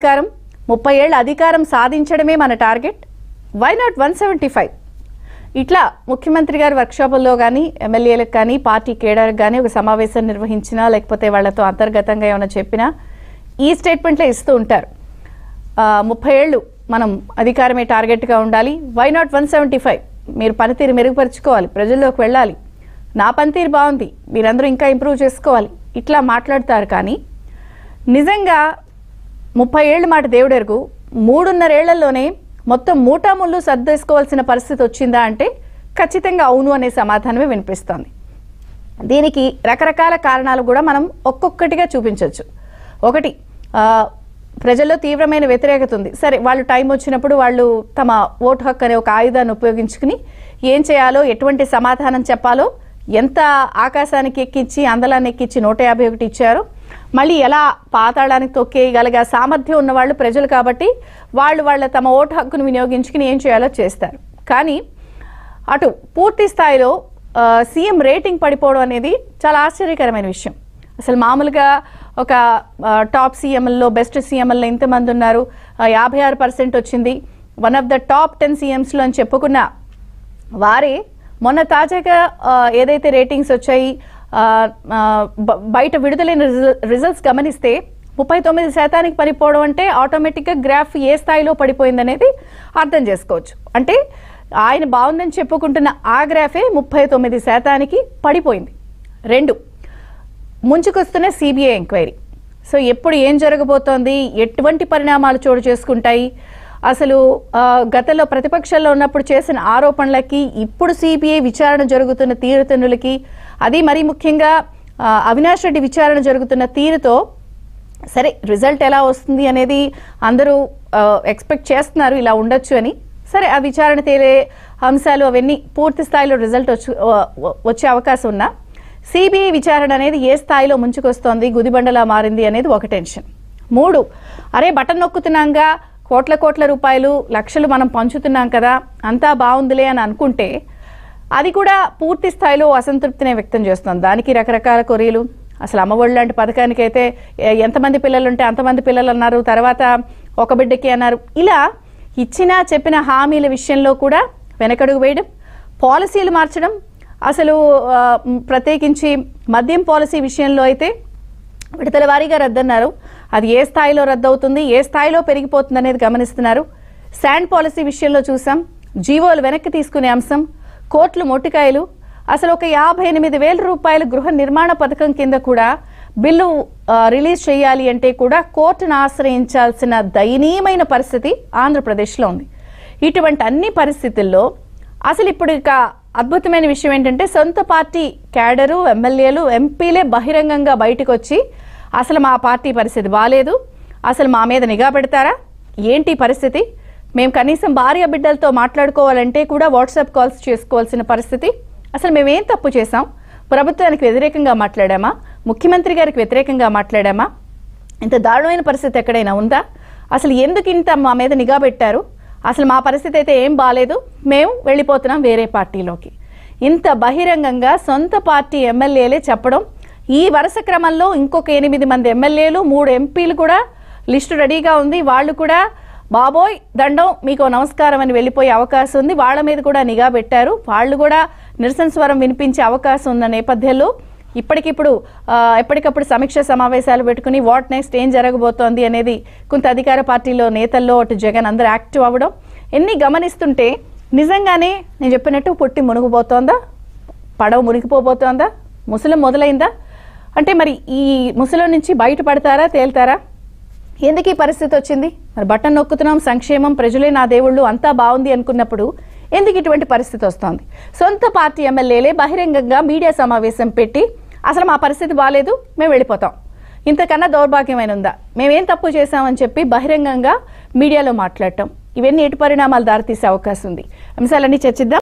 అధికారం ముప్పై ఏళ్ళ అధికారం సాధించడమే మన target why not one seventy five ఇట్లా ముఖ్యమంత్రి గారి వర్క్షాపుల్లో కానీ ఎమ్మెల్యేలకు కానీ పార్టీ కేడర్కి కానీ ఒక సమావేశం నిర్వహించినా లేకపోతే వాళ్ళతో అంతర్గతంగా ఏమైనా చెప్పినా ఈ స్టేట్మెంట్లే ఇస్తూ ఉంటారు ముప్పై ఏళ్ళు మనం అధికారమే టార్గెట్గా ఉండాలి why not one seventy five మీరు పనితీరు మెరుగుపరుచుకోవాలి ప్రజల్లోకి వెళ్ళాలి నా పనితీరు బాగుంది మీరందరూ ఇంకా ఇంప్రూవ్ చేసుకోవాలి ఇట్లా మాట్లాడతారు కానీ నిజంగా ముప్పై ఏళ్ళ మాట దేవుడెరుగు మూడున్నరేళ్లలోనే మొత్తం మూటాముళ్ళు సర్దేసుకోవాల్సిన పరిస్థితి వచ్చిందా అంటే ఖచ్చితంగా అవును అనే సమాధానమే వినిపిస్తోంది దీనికి రకరకాల కారణాలు కూడా మనం ఒక్కొక్కటిగా చూపించవచ్చు ఒకటి ప్రజల్లో తీవ్రమైన వ్యతిరేకత ఉంది సరే వాళ్ళు టైం వచ్చినప్పుడు వాళ్ళు తమ ఓటు హక్కు అనే ఒక ఆయుధాన్ని ఉపయోగించుకుని ఏం చేయాలో ఎటువంటి సమాధానం చెప్పాలో ఎంత ఆకాశానికి ఎక్కించి అందలాన్ని ఎక్కించి నూట యాభై ఒకటి ఇచ్చారో మళ్ళీ ఎలా పాతాళానికి తొక్కేయగలగా సామర్థ్యం ఉన్నవాళ్ళు ప్రజలు కాబట్టి వాళ్ళు వాళ్ళ తమ ఓటు హక్కును వినియోగించుకుని ఏం చేయాలో చేస్తారు కానీ అటు పూర్తి స్థాయిలో సీఎం రేటింగ్ పడిపోవడం అనేది చాలా ఆశ్చర్యకరమైన విషయం అసలు మామూలుగా ఒక టాప్ సీఎంఎల్లో బెస్ట్ సీఎంఎల్లో ఎంతమంది ఉన్నారు యాభై ఆరు పర్సెంట్ వచ్చింది one of the top ten సీఎంస్లో అని చెప్పుకున్న వారే మొన్న తాజాగా ఏదైతే రేటింగ్స్ వచ్చాయి బయట విడుదలైన రిజల్ట్స్ గమనిస్తే ముప్పై తొమ్మిది శాతానికి పడిపోవడం అంటే ఆటోమేటిక్గా గ్రాఫ్ ఏ స్థాయిలో పడిపోయిందనేది అర్థం చేసుకోవచ్చు అంటే ఆయన బాగుందని చెప్పుకుంటున్న ఆ గ్రాఫే ముప్పై తొమ్మిది శాతానికి పడిపోయింది రెండు ముంచుకొస్తున్న సిబిఐ ఎంక్వైరీ సో ఎప్పుడు ఏం జరగబోతోంది ఎటువంటి పరిణామాలు చోటు చేసుకుంటాయి అసలు గతంలో ప్రతిపక్షంలో ఉన్నప్పుడు చేసిన ఆరోపణలకి ఇప్పుడు సిబిఐ విచారణ జరుగుతున్న తీరుతన్నులకి అది మరీ ముఖ్యంగా అవినాష్ రెడ్డి విచారణ జరుగుతున్న తీరుతో సరే రిజల్ట్ ఎలా వస్తుంది అనేది అందరూ ఎక్స్పెక్ట్ చేస్తున్నారు ఇలా ఉండొచ్చు అని సరే ఆ విచారణ తేలే అంశాలు అవన్నీ పూర్తి స్థాయిలో రిజల్ట్ వచ్చే అవకాశం ఉన్నా సిబిఐ విచారణ అనేది ఏ స్థాయిలో ముంచుకొస్తోంది గుదిబండలా మారింది అనేది ఒక టెన్షన్ మూడు అరే బటన్ నొక్కుతున్నాగా కోట్ల కోట్ల రూపాయలు లక్షలు మనం పంచుతున్నాం కదా అంతా బాగుందిలే అని అనుకుంటే అది కూడా పూర్తి స్థాయిలో అసంతృప్తినే వ్యక్తం చేస్తుంది దానికి రకరకాల కొరీలు అసలు అమ్మఒడి లాంటి పథకానికి అయితే ఎంతమంది పిల్లలు ఉంటే అంతమంది పిల్లలు అన్నారు తర్వాత ఒక బిడ్డకి అన్నారు ఇలా ఇచ్చిన చెప్పిన హామీల విషయంలో కూడా వెనకడుగు వేయడం పాలసీలు మార్చడం అసలు ప్రత్యేకించి మద్యం పాలసీ విషయంలో అయితే విడతల వారీగా రద్దన్నారు అది ఏ స్థాయిలో రద్దవుతుంది ఏ స్థాయిలో పెరిగిపోతుంది అనేది గమనిస్తున్నారు శాండ్ పాలసీ విషయంలో చూసాం జీవోలు వెనక్కి తీసుకునే అంశం కోట్లు మొట్టికాయలు అసలు ఒక యాభై ఎనిమిది వేల రూపాయల గృహ నిర్మాణ పథకం కింద కూడా బిల్లు రిలీజ్ చేయాలి అంటే కూడా కోర్టును ఆశ్రయించాల్సిన దయనీయమైన పరిస్థితి ఆంధ్రప్రదేశ్లో ఉంది ఇటువంటి అన్ని పరిస్థితుల్లో అసలు ఇప్పుడు ఇక అద్భుతమైన విషయం ఏంటంటే సొంత పార్టీ క్యాడరు ఎమ్మెల్యేలు ఎంపీలే బహిరంగంగా బయటకు వచ్చి అసలు మా పార్టీ పరిస్థితి బాగాలేదు అసలు మా మీద నిఘా పెడతారా ఏంటి పరిస్థితి మేము కనీసం భార్య బిడ్డలతో మాట్లాడుకోవాలంటే కూడా వాట్సాప్ కాల్స్ చేసుకోవాల్సిన పరిస్థితి అసలు మేమేం తప్పు చేసాం ప్రభుత్వానికి వ్యతిరేకంగా మాట్లాడామా ముఖ్యమంత్రి గారికి వ్యతిరేకంగా మాట్లాడామా ఇంత దారుణమైన పరిస్థితి ఎక్కడైనా ఉందా అసలు ఎందుకు ఇంత మా మీద నిఘా పెట్టారు అసలు మా పరిస్థితి అయితే ఏం బాగాలేదు మేము వెళ్ళిపోతున్నాం వేరే పార్టీలోకి ఇంత బహిరంగంగా సొంత పార్టీ ఎమ్మెల్యేలే చెప్పడం ఈ వరుస క్రమంలో ఇంకొక ఎనిమిది మంది ఎమ్మెల్యేలు మూడు ఎంపీలు కూడా లిస్టు రెడీగా ఉంది వాళ్ళు కూడా బాబోయ్ దండం మీకు నమస్కారం అని వెళ్ళిపోయే అవకాశం ఉంది వాళ్ళ మీద కూడా నిఘా పెట్టారు వాళ్ళు కూడా నిరసన స్వరం వినిపించే అవకాశం ఉన్న నేపథ్యంలో ఇప్పటికిప్పుడు ఎప్పటికప్పుడు సమీక్ష సమావేశాలు పెట్టుకుని వాట్ నెక్స్ట్ ఏం జరగబోతోంది అనేది కొంత అధికార పార్టీలో నేతల్లో అటు జగన్ అందరూ యాక్టివ్ అవ్వడం ఎన్ని గమనిస్తుంటే నిజంగానే నేను చెప్పినట్టు పుట్టి మునిగిపోతోందా పడవ మునిగిపోబోతోందా ముసలం మొదలైందా అంటే మరి ఈ ముసలం నుంచి బయటపడతారా తేల్తారా ఎందుకు ఈ పరిస్థితి వచ్చింది మరి బటన్ నొక్కుతున్నాం సంక్షేమం ప్రజలే నా దేవుళ్ళు అంతా బాగుంది అనుకున్నప్పుడు ఎందుకు ఇటువంటి పరిస్థితి వస్తోంది సొంత పార్టీ ఎమ్మెల్యేలే బహిరంగంగా మీడియా సమావేశం పెట్టి అసలు మా పరిస్థితి బాగాలేదు మేము వెళ్ళిపోతాం ఇంతకన్నా దౌర్భాగ్యమైన ఉందా మేమేం తప్పు చేశామని చెప్పి బహిరంగంగా మీడియాలో మాట్లాడటం ఇవన్నీ ఎటు పరిణామాలు దారితీసే అవకాశం ఉంది అంశాలన్నీ చర్చిద్దాం